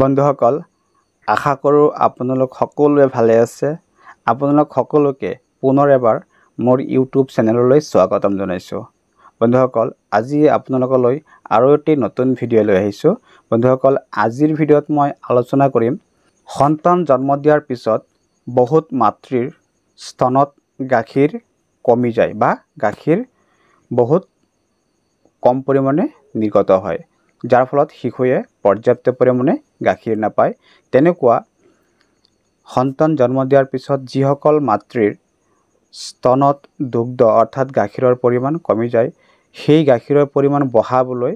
বন্ধুসকল আশা কৰোঁ আপোনালোক সকলোৱে ভালে আছে আপোনালোক সকলোকে পুনৰ এবাৰ মোৰ ইউটিউব চেনেললৈ স্বাগতম জনাইছোঁ বন্ধুসকল আজি আপোনালোকলৈ আৰু এটি নতুন ভিডিঅ' লৈ আহিছোঁ বন্ধুসকল আজিৰ ভিডিঅ'ত মই আলোচনা কৰিম সন্তান জন্ম দিয়াৰ পিছত বহুত মাতৃৰ স্তনত গাখীৰ কমি যায় বা গাখীৰ বহুত কম পৰিমাণে নিৰ্গত হয় যাৰ ফলত শিশুৱে পৰ্যাপ্ত পৰিমাণে গাখীৰ নাপায় তেনেকুৱা সন্তান জন্ম দিয়াৰ পিছত যিসকল মাতৃৰ স্তনত দুগ্ধ অৰ্থাৎ গাখীৰৰ পৰিমাণ কমি যায় সেই গাখীৰৰ পৰিমাণ বঢ়াবলৈ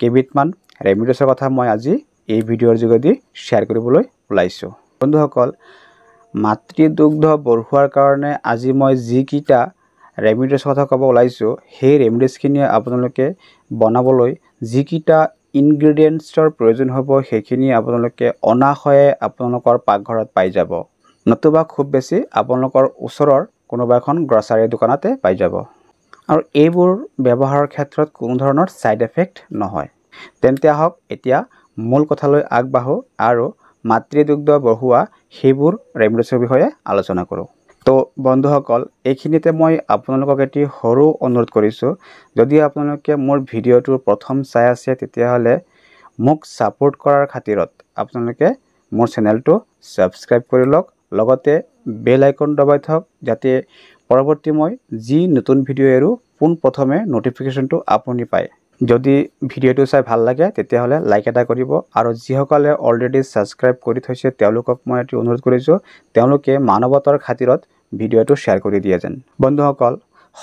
কেইবিধমান ৰেমিডিছৰ কথা মই আজি এই ভিডিঅ'ৰ যোগেদি শ্বেয়াৰ কৰিবলৈ ওলাইছোঁ বন্ধুসকল মাতৃ দুগ্ধ বঢ়োৱাৰ কাৰণে আজি মই যিকেইটা ৰেমিডিছৰ কথা ক'ব ওলাইছোঁ সেই ৰেমিডিছখিনি আপোনালোকে বনাবলৈ যিকেইটা ইনগ্ৰেডিয়েণ্টছৰ প্ৰয়োজন হ'ব সেইখিনি আপোনালোকে অনাশয়ে আপোনালোকৰ পাকঘৰত পাই যাব নতুবা খুব বেছি আপোনালোকৰ ওচৰৰ কোনোবা এখন গ্ৰচাৰী দোকানতে পাই যাব আৰু এইবোৰ ব্যৱহাৰৰ ক্ষেত্ৰত কোনো ধৰণৰ ছাইড এফেক্ট নহয় তেন্তে আহক এতিয়া মূল কথালৈ আগবাঢ়ো আৰু মাতৃদুগ্ধ বঢ়োৱা সেইবোৰ ৰেমডেচিভিৰ বিষয়ে আলোচনা কৰোঁ তো বন্ধুসকল এইখিনিতে মই আপোনালোকক এটি সৰু অনুৰোধ কৰিছোঁ যদি আপোনালোকে মোৰ ভিডিঅ'টো প্ৰথম চাই আছে তেতিয়াহ'লে মোক ছাপোৰ্ট কৰাৰ খাতিৰত আপোনালোকে মোৰ চেনেলটো ছাবস্ক্ৰাইব কৰি লওক লগতে বেল আইকন দবাই থওক যাতে পৰৱৰ্তী মই যি নতুন ভিডিঅ' এৰোঁ পোনপ্ৰথমে ন'টিফিকেশ্যনটো আপুনি পায় যদি ভিডিঅ'টো চাই ভাল লাগে তেতিয়াহ'লে লাইক এটা কৰিব আৰু যিসকলে অলৰেডি ছাবস্ক্ৰাইব কৰি থৈছে তেওঁলোকক মই এটি অনুৰোধ কৰিছোঁ তেওঁলোকে মানৱতাৰ খাতিৰত ভিডিঅ'টো শ্বেয়াৰ কৰি দিয়ে যেন বন্ধুসকল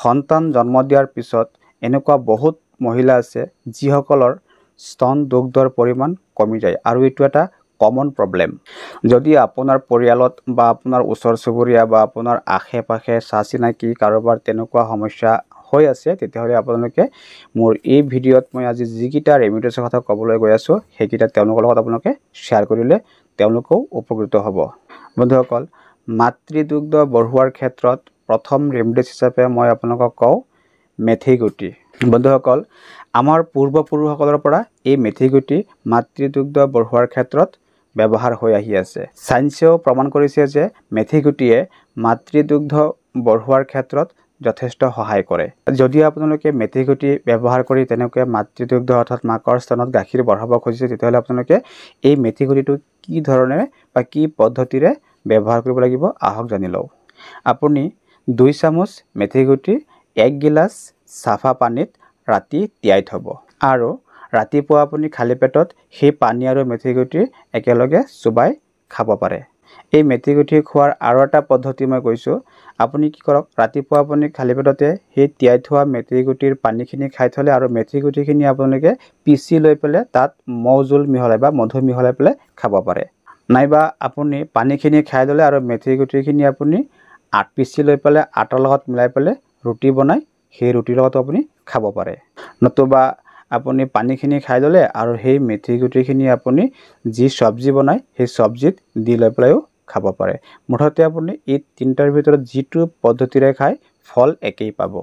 সন্তান জন্ম দিয়াৰ পিছত এনেকুৱা বহুত মহিলা আছে যিসকলৰ স্তন দুগ্ধৰ পৰিমাণ কমি যায় আৰু এইটো এটা কমন প্ৰব্লেম যদি আপোনাৰ পৰিয়ালত বা আপোনাৰ ওচৰ চুবুৰীয়া বা আপোনাৰ আশে পাশে চা চিনাকি কাৰোবাৰ তেনেকুৱা সমস্যা হৈ আছে তেতিয়াহ'লে আপোনালোকে মোৰ এই ভিডিঅ'ত মই আজি যিকেইটা ৰেমিডিছৰ কথা ক'বলৈ গৈ আছোঁ সেইকেইটা তেওঁলোকৰ লগত আপোনালোকে শ্বেয়াৰ কৰিলে তেওঁলোকেও উপকৃত হ'ব বন্ধুসকল মাতৃ দুগ্ধ বঢ়োৱাৰ ক্ষেত্ৰত প্ৰথম ৰেমিডিছ হিচাপে মই আপোনালোকক কওঁ মেথি গুটি বন্ধুসকল আমাৰ পূৰ্বপুৰুষসকলৰ পৰা এই মেথি গুটি মাতৃ দুগ্ধ বঢ়োৱাৰ ক্ষেত্ৰত ব্যৱহাৰ হৈ আহি আছে চায়েন্সেও প্ৰমাণ কৰিছে যে মেথি গুটিয়ে মাতৃ দুগ্ধ বঢ়োৱাৰ ক্ষেত্ৰত যথেষ্ট সহায় কৰে যদি আপোনালোকে মেথিগুটি ব্যৱহাৰ কৰি তেনেকৈ মাতৃদুগ্ধ অৰ্থাৎ মাকৰ স্তনত গাখীৰ বঢ়াব খুজিছে তেতিয়াহ'লে আপোনালোকে এই মেথিগুটিটো কি ধৰণেৰে বা কি পদ্ধতিৰে ব্যৱহাৰ কৰিব লাগিব আহক জানি লওঁ আপুনি দুই চামুচ মেথিগুটিৰ এক গিলাচ চাফা পানীত ৰাতি তিয়াই থ'ব আৰু ৰাতিপুৱা আপুনি খালী পেটত সেই পানী আৰু মেথিগুটি একেলগে চুবাই খাব পাৰে এই মেথি গুঠি খোৱাৰ আৰু এটা পদ্ধতি মই কৈছোঁ আপুনি কি কৰক ৰাতিপুৱা আপুনি খালী পেটতে সেই তিয়াই থোৱা মেথি গুটিৰ পানীখিনি খাই থ'লে আৰু মেথি গুটিখিনি আপোনালোকে পিচি লৈ পেলাই তাত মৌ জোল মিহলাই বা মধু মিহলাই পেলাই খাব পাৰে নাইবা আপুনি পানীখিনি খাই ল'লে আৰু মেথি গুটিখিনি আপুনি আট পিচি লৈ পেলাই আটাৰ লগত মিলাই পেলাই ৰুটি বনাই সেই ৰুটিৰ লগতো আপুনি খাব পাৰে নতুবা আপুনি পানীখিনি খাই ল'লে আৰু সেই মেথি গুটিখিনি আপুনি যি চব্জি বনায় সেই চব্জিত দি লৈ পেলাইও খাব পাৰে মুঠতে আপুনি এই তিনিটাৰ ভিতৰত যিটো পদ্ধতিৰে খায় ফল একেই পাব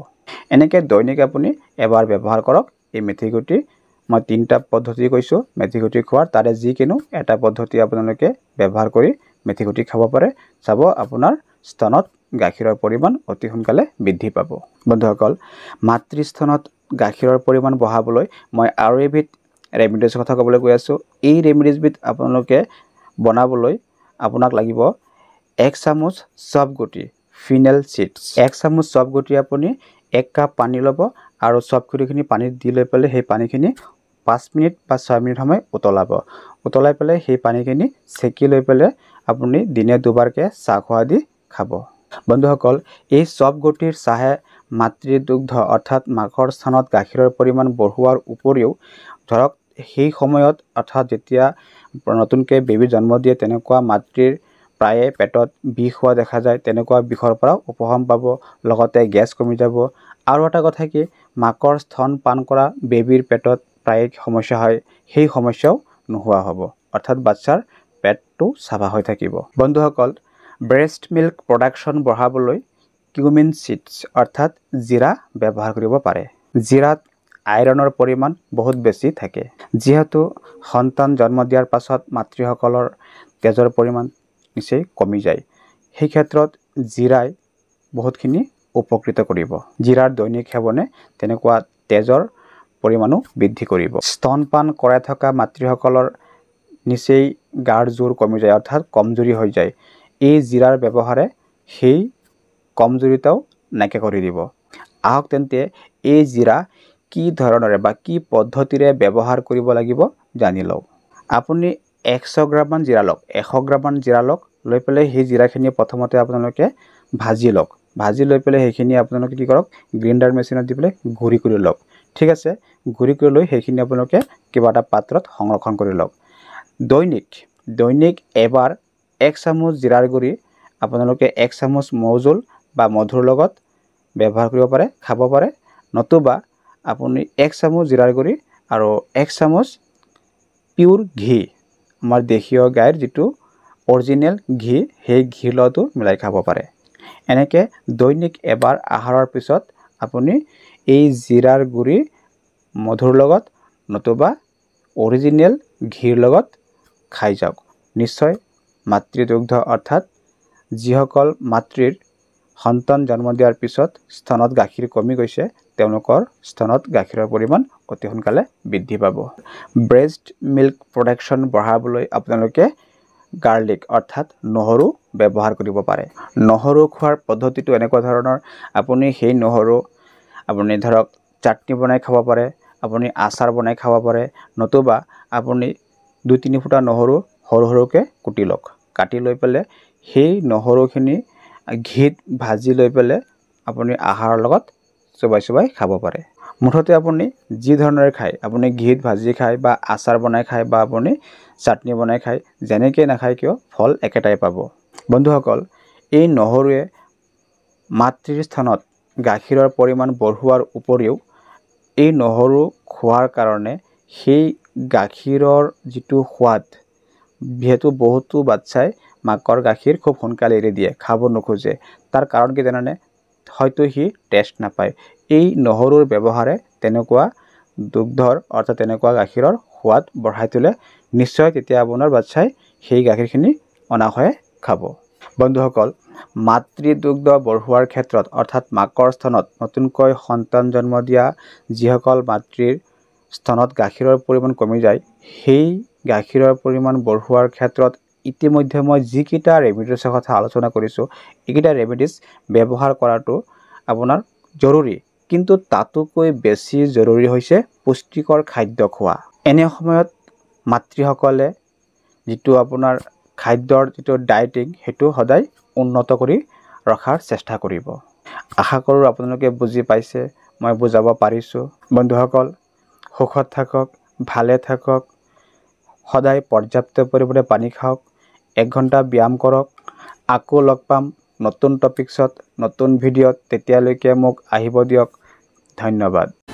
এনেকৈ দৈনিক আপুনি এবাৰ ব্যৱহাৰ কৰক এই মেথি গুটি মই তিনিটা পদ্ধতি কৈছোঁ মেথি গুটি খোৱাৰ তাৰে যিকোনো এটা পদ্ধতি আপোনালোকে ব্যৱহাৰ কৰি মেথি গুটি খাব পাৰে চাব আপোনাৰ স্থানত গাখীৰৰ পৰিমাণ অতি সোনকালে বৃদ্ধি পাব বন্ধুসকল মাতৃস্থানত গাখীৰৰ পৰিমাণ বঢ়াবলৈ মই আৰু এবিধ ৰেমিডিজৰ কথা ক'বলৈ গৈ আছোঁ এই ৰেমিডিজবিধ আপোনালোকে বনাবলৈ আপোনাক লাগিব এক চামুচ চব গুটি ফিনেল চিডছ এক চামুচ চব গুটি আপুনি এক কাপ পানী ল'ব আৰু চব গুটিখিনি পানীত দি লৈ পেলাই সেই পানীখিনি পাঁচ মিনিট বা ছয় মিনিট সময় উতলাব উতলাই পেলাই সেই পানীখিনি চেকি লৈ পেলাই আপুনি দিনে দুবাৰকৈ চাহ খোৱা দি খাব বন্ধুসকল এই চব গুটিৰ চাহে দুগ্ধ অৰ্থাৎ মাকৰ স্থানত গাখীৰৰ পৰিমাণ বঢ়োৱাৰ উপৰিও ধৰক সেই সময়ত অৰ্থাৎ যেতিয়া নতুনকৈ বেবী জন্ম দিয়ে তেনেকুৱা মাতৃৰ প্ৰায়ে পেটত বিষ হোৱা দেখা যায় তেনেকুৱা বিষৰ পৰাও উপশম পাব লগতে গেছ কমি যাব আৰু এটা কথা কি মাকৰ স্তন পান কৰা বেবীৰ পেটত প্ৰায়ে সমস্যা হয় সেই সমস্যাও নোহোৱা হ'ব অৰ্থাৎ বাচ্চাৰ পেটটো চাফা হৈ থাকিব বন্ধুসকল ব্ৰেষ্ট মিল্ক প্ৰডাকশ্যন বঢ়াবলৈ কিউমিন চিডছ অৰ্থাৎ জিৰা ব্যৱহাৰ কৰিব পাৰে জিৰাত আইৰণৰ পৰিমাণ বহুত বেছি থাকে যিহেতু সন্তান জন্ম দিয়াৰ পাছত মাতৃসকলৰ তেজৰ পৰিমাণ নিচেই কমি যায় সেই ক্ষেত্ৰত জিৰাই বহুতখিনি উপকৃত কৰিব জিৰাৰ দৈনিক সেৱনে তেনেকুৱা তেজৰ পৰিমাণো বৃদ্ধি কৰিব স্তন পান কৰাই থকা মাতৃসকলৰ নিচেই গাৰ জোৰ কমি যায় অৰ্থাৎ কমজুৰি হৈ যায় এই জিৰাৰ ব্যৱহাৰে সেই কমজোৰিতাও নাইকিয়া কৰি দিব আহক তেন্তে এই জিৰা কি ধৰণেৰে বা কি পদ্ধতিৰে ব্যৱহাৰ কৰিব লাগিব জানি লওক আপুনি এশ গ্ৰামমান জিৰা লওক এশ গ্ৰামমান জিৰা লওক লৈ পেলাই সেই জিৰাখিনি প্ৰথমতে আপোনালোকে ভাজি লওক ভাজি লৈ পেলাই সেইখিনি আপোনালোকে কি কৰক গ্ৰিণ্ডাৰ মেচিনত দি পেলাই ঘূৰি কৰি লওক ঠিক আছে ঘূৰি কৰি লৈ সেইখিনি আপোনালোকে কিবা এটা পাত্ৰত সংৰক্ষণ কৰি লওক দৈনিক দৈনিক এবাৰ এক চামুচ জিৰাৰ গুড়ি আপোনালোকে এক চামুচ মৌজোল বা মধুৰ লগত ব্যৱহাৰ কৰিব পাৰে খাব পাৰে নতুবা আপুনি এক চামুচ জিৰাৰ গুড়ি আৰু এক চামুচ পিয়'ৰ ঘি আমাৰ দেশীয় গাইৰ যিটো অৰিজিনেল ঘি সেই ঘিৰ লগতো মিলাই খাব পাৰে এনেকৈ দৈনিক এবাৰ আহাৰৰ পিছত আপুনি এই জিৰাৰ গুড়ি মধুৰ লগত নতুবা অৰিজিনেল ঘিৰ লগত খাই যাওক নিশ্চয় মাতৃদুগ্ধ অৰ্থাৎ যিসকল মাতৃৰ সন্তান জন্ম দিয়াৰ পিছত স্তনত গাখীৰ কমি গৈছে তেওঁলোকৰ স্তনত গাখীৰৰ পৰিমাণ অতি সোনকালে বৃদ্ধি পাব ব্ৰেষ্ট মিল্ক প্ৰডাকশ্যন বঢ়াবলৈ আপোনালোকে গাৰ্লিক অৰ্থাৎ নহৰু ব্যৱহাৰ কৰিব পাৰে নহৰু খোৱাৰ পদ্ধতিটো এনেকুৱা ধৰণৰ আপুনি সেই নহৰু আপুনি ধৰক চাটনি বনাই খাব পাৰে আপুনি আচাৰ বনাই খাব পাৰে নতুবা আপুনি দুই তিনি ফুটা নহৰু সৰু সৰুকৈ কুটি লওক কাটি লৈ পেলাই সেই নহৰুখিনি ঘিত ভাজি লৈ পেলাই আপুনি আহাৰৰ লগত চবাই চবাই খাব পাৰে মুঠতে আপুনি যি ধৰণেৰে খায় আপুনি ঘিত ভাজি খায় বা আচাৰ বনাই খায় বা আপুনি চাটনি বনাই খায় যেনেকৈ নাখায় কিয় ফল একেটাই পাব বন্ধুসকল এই নহৰুৱে মাতৃৰ স্থানত গাখীৰৰ পৰিমাণ বঢ়োৱাৰ উপৰিও এই নহৰু খোৱাৰ কাৰণে সেই গাখীৰৰ যিটো সোৱাদ যিহেতু বহুতো বাচ্ছাই মাকৰ গাখীৰ খুব সোনকালে এৰি দিয়ে খাব নোখোজে তাৰ কাৰণ কি জানেনে হয়তো সি টেষ্ট নাপায় এই নহৰুৰ ব্যৱহাৰে তেনেকুৱা দুগ্ধৰ অৰ্থাৎ তেনেকুৱা গাখীৰৰ সোৱাদ বঢ়াই তোলে নিশ্চয় তেতিয়া আপোনাৰ বাচ্চাই সেই গাখীৰখিনি অনাশয়ে খাব বন্ধুসকল মাতৃ দুগ্ধ বঢ়োৱাৰ ক্ষেত্ৰত অৰ্থাৎ মাকৰ স্থানত নতুনকৈ সন্তান জন্ম দিয়া যিসকল মাতৃৰ স্থানত গাখীৰৰ পৰিমাণ কমি যায় সেই গাখীৰৰ পৰিমাণ বঢ়োৱাৰ ক্ষেত্ৰত ইতিমধ্যে মই যিকেইটা ৰেমেডিজৰ কথা আলোচনা কৰিছোঁ এইকেইটা ৰেমিডিজ ব্যৱহাৰ কৰাটো আপোনাৰ জৰুৰী কিন্তু তাতোকৈ বেছি জৰুৰী হৈছে পুষ্টিকৰ খাদ্য খোৱা এনে সময়ত মাতৃসকলে যিটো আপোনাৰ খাদ্যৰ যিটো ডায়েটিং সেইটো সদায় উন্নত কৰি ৰখাৰ চেষ্টা কৰিব আশা কৰোঁ আপোনালোকে বুজি পাইছে মই বুজাব পাৰিছোঁ বন্ধুসকল সুখত থাকক ভালে থাকক সদায় পৰ্যাপ্ত পৰিমাণে পানী খাওক এক ঘণ্টা ব্যায়াম কৰক আকৌ লগ পাম নতুন টপিকছত নতুন ভিডিঅ'ত তেতিয়ালৈকে মোক আহিব দিয়ক ধন্যবাদ